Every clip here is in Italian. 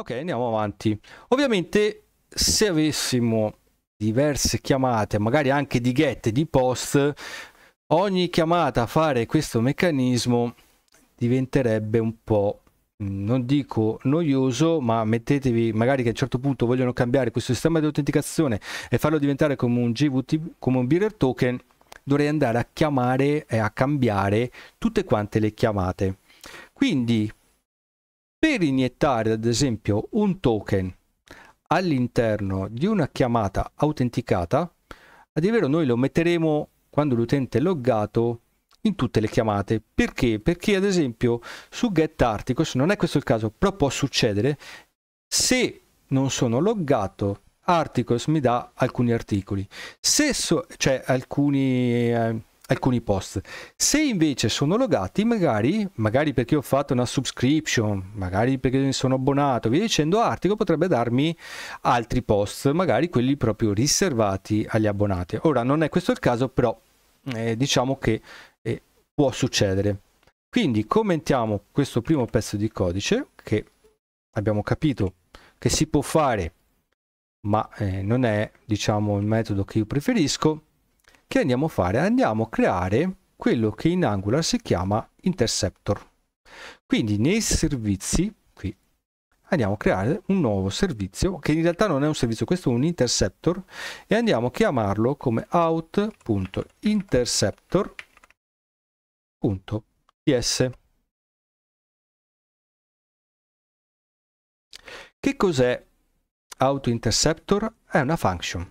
Ok, andiamo avanti. Ovviamente se avessimo diverse chiamate, magari anche di get e di post, ogni chiamata a fare questo meccanismo diventerebbe un po' non dico noioso, ma mettetevi magari che a un certo punto vogliono cambiare questo sistema di autenticazione e farlo diventare come un GVT, come un bearer token, dovrei andare a chiamare e a cambiare tutte quante le chiamate. Quindi per iniettare ad esempio un token all'interno di una chiamata autenticata, ad dire vero noi lo metteremo quando l'utente è loggato in tutte le chiamate. Perché? Perché ad esempio su GetArt, questo non è questo il caso, però può succedere, se non sono loggato, Articles mi dà alcuni articoli, se so, cioè alcuni, eh, alcuni post. Se invece sono logati, magari, magari perché ho fatto una subscription, magari perché mi sono abbonato, via dicendo, Artico potrebbe darmi altri post, magari quelli proprio riservati agli abbonati. Ora non è questo il caso, però eh, diciamo che eh, può succedere. Quindi commentiamo questo primo pezzo di codice che abbiamo capito che si può fare, ma eh, non è diciamo il metodo che io preferisco che andiamo a fare? Andiamo a creare quello che in Angular si chiama interceptor. Quindi nei servizi, qui, andiamo a creare un nuovo servizio, che in realtà non è un servizio, questo è un interceptor, e andiamo a chiamarlo come out.interceptor.is. Che cos'è auto interceptor? È una function.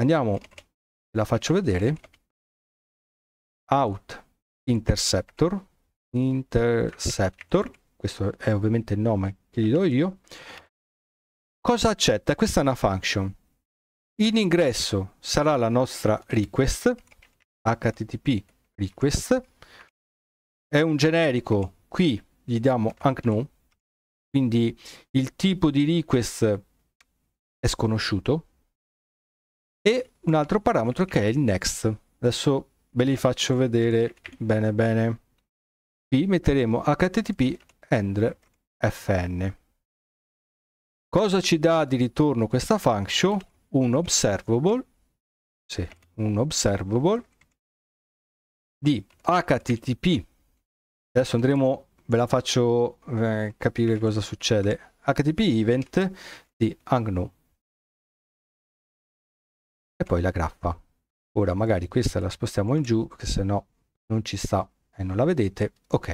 Andiamo la faccio vedere out interceptor interceptor questo è ovviamente il nome che gli do io cosa accetta questa è una function in ingresso sarà la nostra request http request è un generico qui gli diamo ankno quindi il tipo di request è sconosciuto e un altro parametro che è il next. Adesso ve li faccio vedere bene bene. Qui metteremo http end fn. Cosa ci dà di ritorno questa function? Un observable, sì, un observable di http. Adesso andremo, ve la faccio eh, capire cosa succede. http event di angno e poi la graffa. Ora magari questa la spostiamo in giù, che se no non ci sta e non la vedete. Ok.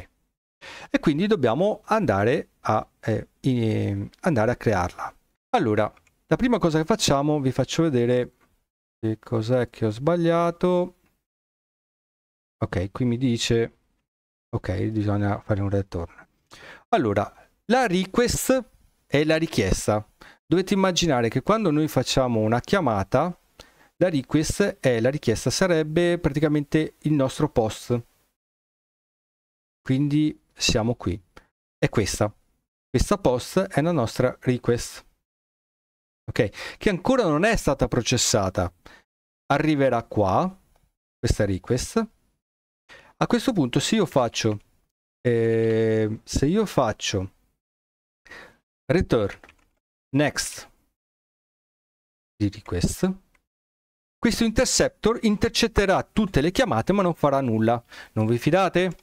E quindi dobbiamo andare a, eh, in, andare a crearla. Allora, la prima cosa che facciamo, vi faccio vedere che cos'è che ho sbagliato. Ok, qui mi dice... Ok, bisogna fare un return. Allora, la request è la richiesta. Dovete immaginare che quando noi facciamo una chiamata, la request è la richiesta, sarebbe praticamente il nostro post. Quindi siamo qui. È questa. Questa post è la nostra request. Ok, che ancora non è stata processata. Arriverà qua, questa request. A questo punto se io faccio, eh, se io faccio return next di request questo interceptor intercetterà tutte le chiamate ma non farà nulla. Non vi fidate?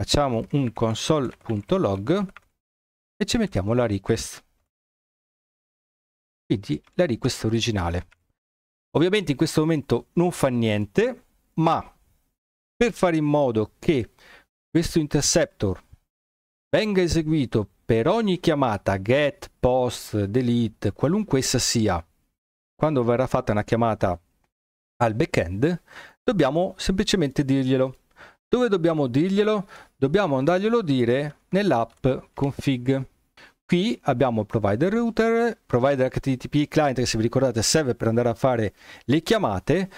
Facciamo un console.log e ci mettiamo la request. Quindi la request originale. Ovviamente in questo momento non fa niente, ma per fare in modo che questo interceptor venga eseguito per ogni chiamata get, post, delete, qualunque essa sia, quando verrà fatta una chiamata al backend, dobbiamo semplicemente dirglielo. Dove dobbiamo dirglielo? Dobbiamo andarglielo a dire nell'app config. Qui abbiamo il provider router, provider HTTP client che se vi ricordate serve per andare a fare le chiamate.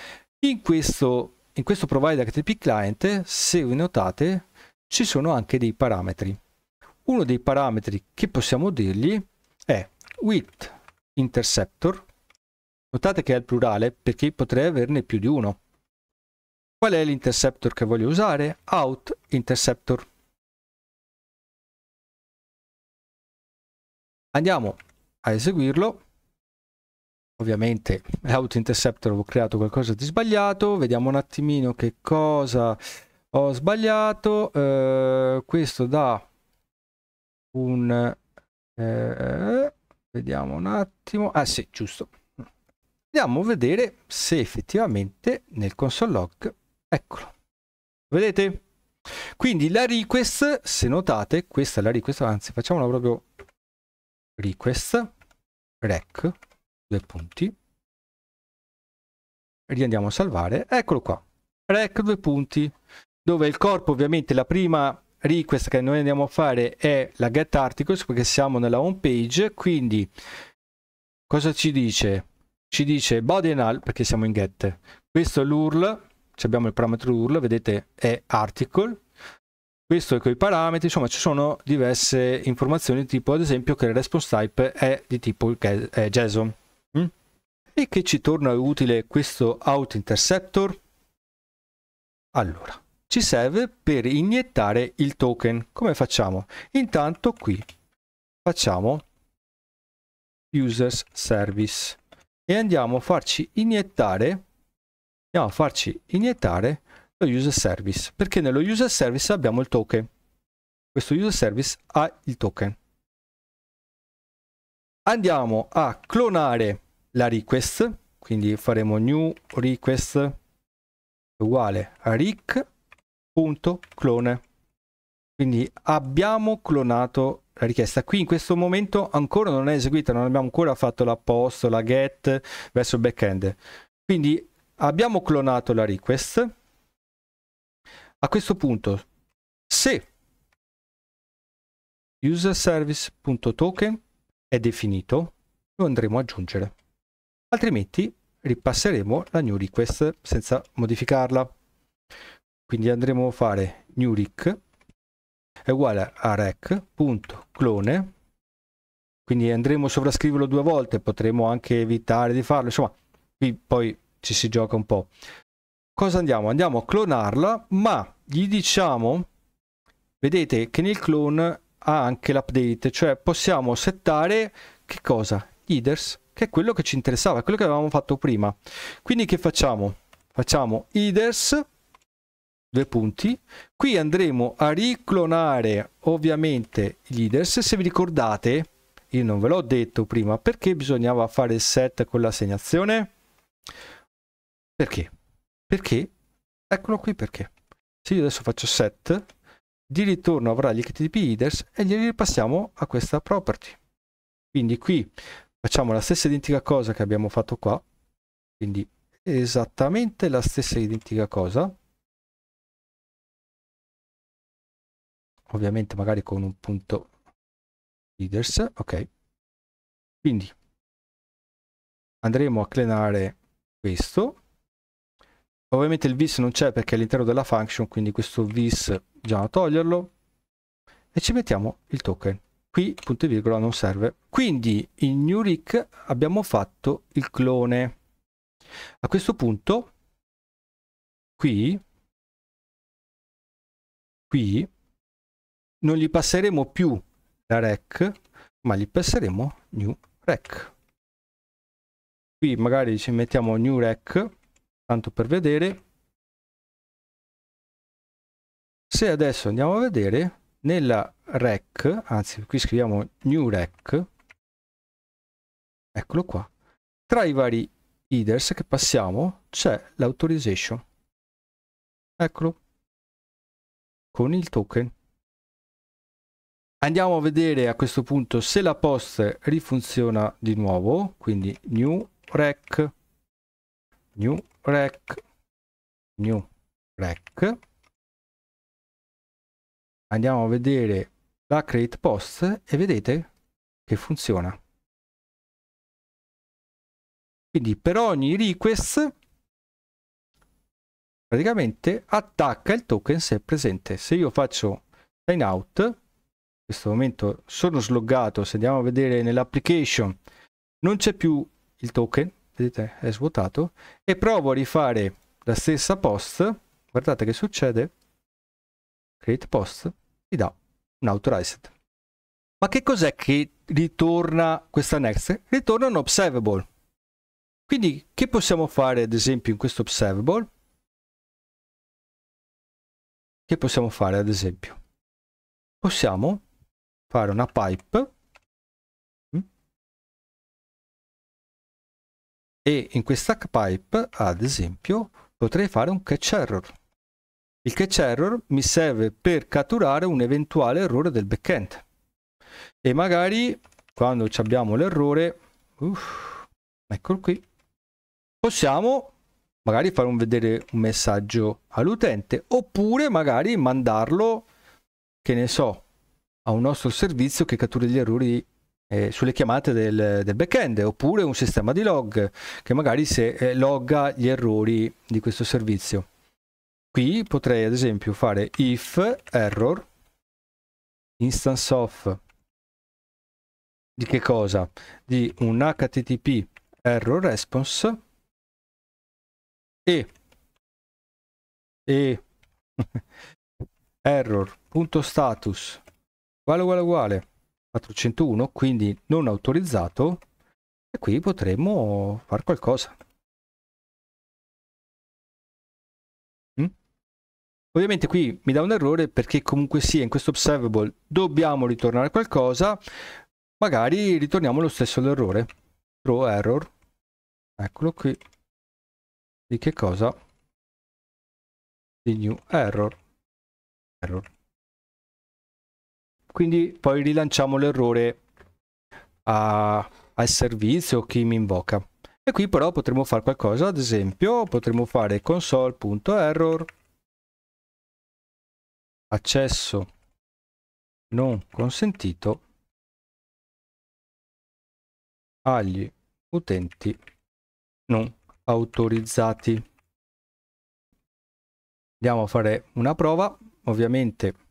In questo, in questo provider HTTP client, se vi notate, ci sono anche dei parametri. Uno dei parametri che possiamo dirgli è width interceptor Notate che è il plurale perché potrei averne più di uno. Qual è l'interceptor che voglio usare? Out interceptor. Andiamo a eseguirlo. Ovviamente out interceptor ho creato qualcosa di sbagliato. Vediamo un attimino che cosa ho sbagliato. Eh, questo dà un... Eh, vediamo un attimo. Ah sì, giusto andiamo a vedere se effettivamente nel console log, eccolo, vedete? Quindi la request, se notate, questa è la request, anzi facciamola proprio request, rec, due punti, riandiamo a salvare, eccolo qua, rec due punti, dove il corpo ovviamente la prima request che noi andiamo a fare è la get articles perché siamo nella home page, quindi cosa ci dice? ci dice body and all perché siamo in get questo è l'url abbiamo il parametro url vedete è article questo è con i parametri insomma ci sono diverse informazioni tipo ad esempio che il response type è di tipo json mm? e che ci torna utile questo out interceptor allora ci serve per iniettare il token come facciamo intanto qui facciamo users service e andiamo a farci iniettare andiamo a farci iniettare lo user service perché nello user service abbiamo il token questo user service ha il token andiamo a clonare la request quindi faremo new request uguale a ric.clone quindi abbiamo clonato la richiesta qui in questo momento ancora non è eseguita, non abbiamo ancora fatto la post, la get verso il backend. Quindi abbiamo clonato la request. A questo punto, se userservice.token è definito, lo andremo ad aggiungere. Altrimenti ripasseremo la new request senza modificarla. Quindi andremo a fare new request è uguale a rec.clone quindi andremo a sovrascriverlo due volte potremo anche evitare di farlo insomma qui poi ci si gioca un po cosa andiamo andiamo a clonarla ma gli diciamo vedete che nel clone ha anche l'update cioè possiamo settare che cosa headers che è quello che ci interessava quello che avevamo fatto prima quindi che facciamo facciamo headers due punti. Qui andremo a riclonare ovviamente i leaders. Se vi ricordate, io non ve l'ho detto prima, perché bisognava fare il set con l'assegnazione? Perché? Perché? Eccolo qui perché. Se io adesso faccio set, di ritorno avrà gli HTTP leaders e li ripassiamo a questa property. Quindi qui facciamo la stessa identica cosa che abbiamo fatto qua, quindi esattamente la stessa identica cosa, ovviamente magari con un punto leaders ok quindi andremo a clenare questo ovviamente il vis non c'è perché è all'interno della function quindi questo vis bisogna toglierlo e ci mettiamo il token qui punto e virgola non serve quindi in new Rick abbiamo fatto il clone a questo punto qui qui non gli passeremo più la rec, ma gli passeremo new rec. Qui magari ci mettiamo new rec, tanto per vedere. Se adesso andiamo a vedere, nella rec, anzi qui scriviamo new rec, eccolo qua, tra i vari headers che passiamo c'è l'authorization. Eccolo, con il token. Andiamo a vedere a questo punto se la post rifunziona di nuovo, quindi new rec, new rec, new rec. Andiamo a vedere la create post e vedete che funziona. Quindi per ogni request praticamente attacca il token se è presente. Se io faccio sign out questo momento sono sloggato se andiamo a vedere nell'application non c'è più il token vedete è svuotato e provo a rifare la stessa post guardate che succede create post ti dà un authorized ma che cos'è che ritorna questa next ritorna un observable quindi che possiamo fare ad esempio in questo observable che possiamo fare ad esempio possiamo fare una pipe mm. e in questa pipe ad esempio potrei fare un catch error il catch error mi serve per catturare un eventuale errore del backend e magari quando abbiamo l'errore eccolo qui possiamo magari fare un vedere un messaggio all'utente oppure magari mandarlo che ne so a un nostro servizio che cattura gli errori eh, sulle chiamate del, del backend oppure un sistema di log che magari se, eh, logga gli errori di questo servizio. Qui potrei ad esempio fare if error instance of di che cosa? Di un http error response e, e error.status uguale uguale uguale 401 quindi non autorizzato e qui potremmo fare qualcosa mm? Ovviamente qui mi dà un errore perché comunque sia in questo observable dobbiamo ritornare qualcosa, magari ritorniamo lo stesso l'errore. Throw error, eccolo qui. Di che cosa? Di new error. Error quindi poi rilanciamo l'errore a, al servizio chi mi invoca e qui però potremmo fare qualcosa ad esempio potremmo fare console.error accesso non consentito agli utenti non autorizzati andiamo a fare una prova ovviamente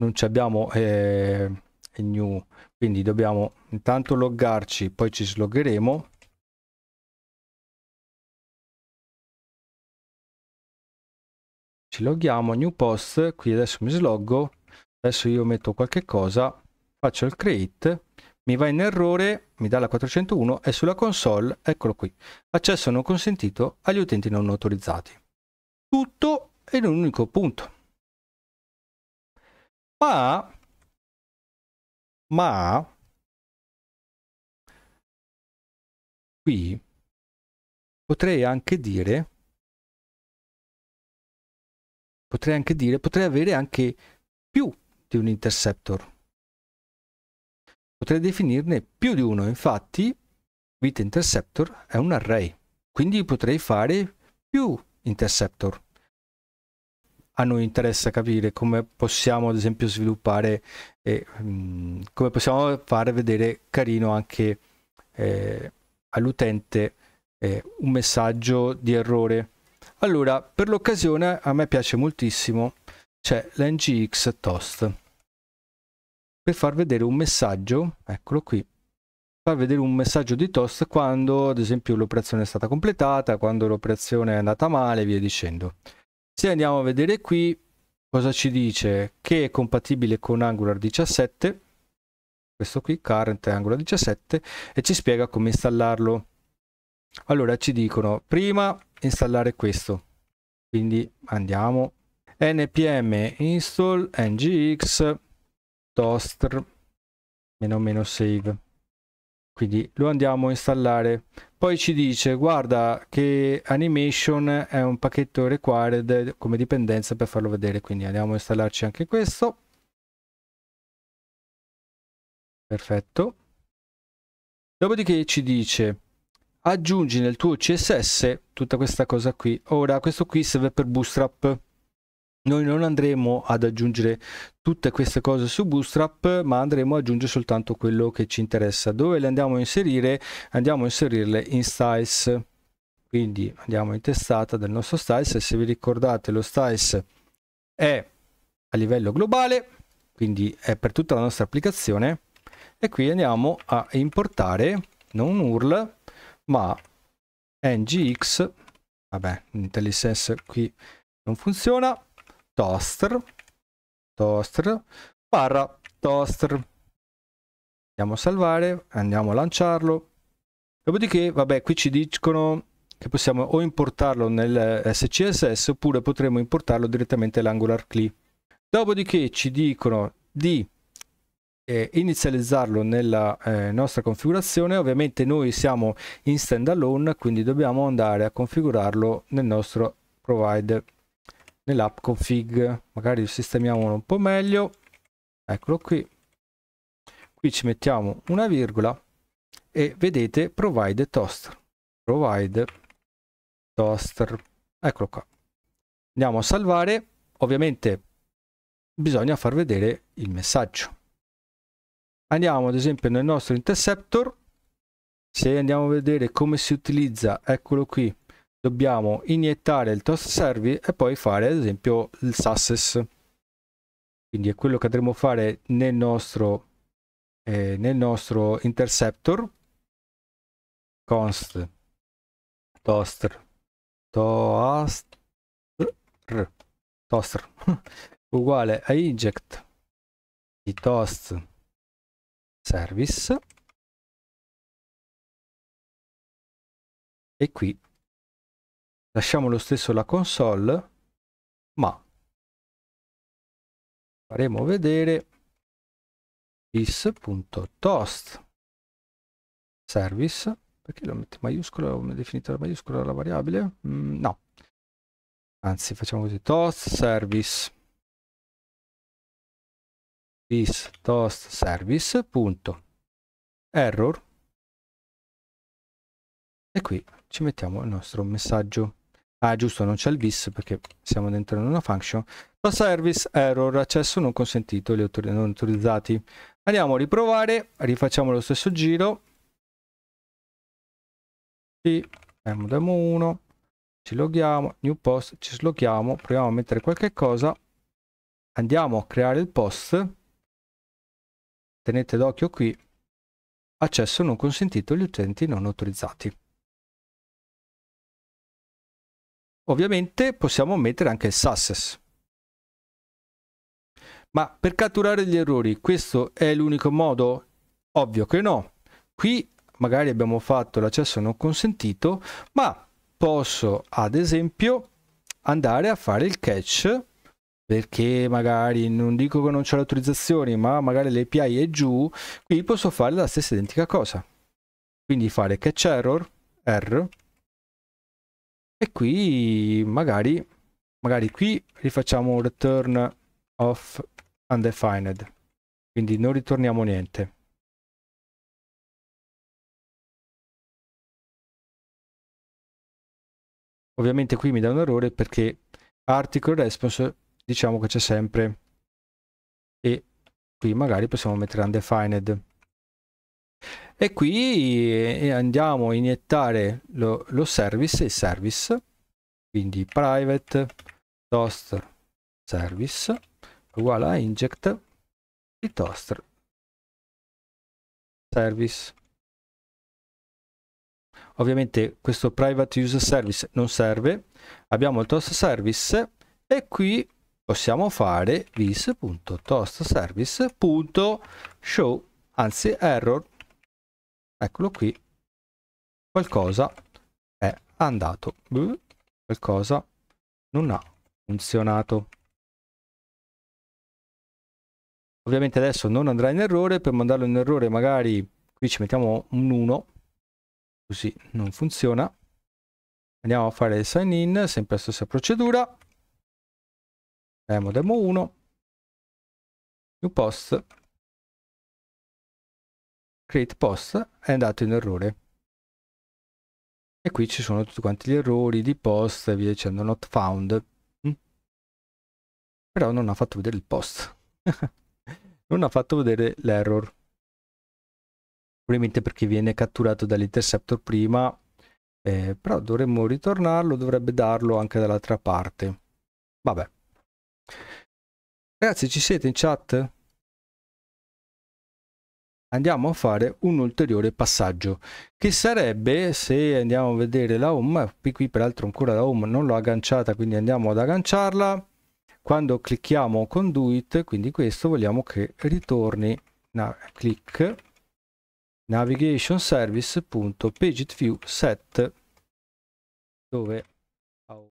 non ci abbiamo eh, new quindi dobbiamo intanto loggarci poi ci sloggeremo ci loghiamo new post qui adesso mi sloggo adesso io metto qualche cosa faccio il create mi va in errore mi dà la 401 e sulla console eccolo qui accesso non consentito agli utenti non autorizzati tutto in un unico punto ma, ma, qui potrei anche dire, potrei anche dire, potrei avere anche più di un interceptor. Potrei definirne più di uno, infatti with interceptor è un array, quindi potrei fare più interceptor a noi interessa capire come possiamo ad esempio sviluppare e um, come possiamo fare vedere carino anche eh, all'utente eh, un messaggio di errore. Allora, per l'occasione a me piace moltissimo c'è l'ngx toast per far vedere un messaggio, eccolo qui, far vedere un messaggio di toast quando ad esempio l'operazione è stata completata, quando l'operazione è andata male e via dicendo. Se andiamo a vedere qui cosa ci dice che è compatibile con Angular 17, questo qui, current Angular 17, e ci spiega come installarlo. Allora ci dicono prima installare questo, quindi andiamo npm install ngx toast meno meno save quindi lo andiamo a installare poi ci dice, guarda che animation è un pacchetto required come dipendenza per farlo vedere, quindi andiamo a installarci anche questo. Perfetto. Dopodiché ci dice, aggiungi nel tuo CSS tutta questa cosa qui. Ora, questo qui serve per Bootstrap noi non andremo ad aggiungere tutte queste cose su Bootstrap, ma andremo ad aggiungere soltanto quello che ci interessa. Dove le andiamo a inserire? Andiamo a inserirle in styles. Quindi andiamo in testata del nostro styles se vi ricordate lo styles è a livello globale, quindi è per tutta la nostra applicazione e qui andiamo a importare non URL ma ngx vabbè l'intellisense qui non funziona toaster toaster barra toaster andiamo a salvare andiamo a lanciarlo dopodiché vabbè qui ci dicono che possiamo o importarlo nel SCSS oppure potremo importarlo direttamente all'angular CLI dopodiché ci dicono di eh, inizializzarlo nella eh, nostra configurazione ovviamente noi siamo in stand alone quindi dobbiamo andare a configurarlo nel nostro provider nell'app config magari sistemiamolo un po' meglio eccolo qui qui ci mettiamo una virgola e vedete provide toaster provide toaster eccolo qua andiamo a salvare ovviamente bisogna far vedere il messaggio andiamo ad esempio nel nostro interceptor se andiamo a vedere come si utilizza eccolo qui dobbiamo iniettare il toast service e poi fare ad esempio il success quindi è quello che andremo a fare nel nostro eh, nel nostro interceptor const toaster toaster toaster uguale a inject di toast service e qui lasciamo lo stesso la console ma faremo vedere is.toast service perché lo metto maiuscola ho definito la maiuscola la variabile mm, no anzi facciamo così toast service is toast service punto error e qui ci mettiamo il nostro messaggio Ah, giusto, non c'è il vis perché siamo dentro una function. Pro service error, accesso non consentito, gli autor non autorizzati. Andiamo a riprovare, rifacciamo lo stesso giro. Sì, demo 1, ci loghiamo, new post, ci slochiamo, proviamo a mettere qualche cosa. Andiamo a creare il post. Tenete d'occhio qui. Accesso non consentito agli utenti non autorizzati. Ovviamente possiamo mettere anche il success. Ma per catturare gli errori questo è l'unico modo? Ovvio che no. Qui magari abbiamo fatto l'accesso non consentito, ma posso ad esempio andare a fare il catch perché magari non dico che non c'è l'autorizzazione, ma magari l'API è giù, qui posso fare la stessa identica cosa. Quindi fare catch error, R, e qui magari, magari qui rifacciamo un return of undefined quindi non ritorniamo niente ovviamente qui mi dà un errore perché article response diciamo che c'è sempre e qui magari possiamo mettere undefined e qui eh, andiamo a iniettare lo, lo service, il service, quindi private toast service uguale a inject di toast service. Ovviamente questo private user service non serve, abbiamo il toast service e qui possiamo fare vis.toastservice.show, anzi error, eccolo qui, qualcosa è andato, qualcosa non ha funzionato. Ovviamente adesso non andrà in errore, per mandarlo in errore magari qui ci mettiamo un 1, così non funziona. Andiamo a fare il sign in, sempre la stessa procedura. Demo demo 1, new post, create post è andato in errore e qui ci sono tutti quanti gli errori di post e via dicendo not found mm. però non ha fatto vedere il post non ha fatto vedere l'error probabilmente perché viene catturato dall'interceptor prima eh, però dovremmo ritornarlo dovrebbe darlo anche dall'altra parte vabbè ragazzi ci siete in chat? andiamo a fare un ulteriore passaggio che sarebbe se andiamo a vedere la home qui peraltro ancora la home non l'ho agganciata quindi andiamo ad agganciarla quando clicchiamo conduit quindi questo vogliamo che ritorni na click navigation view set dove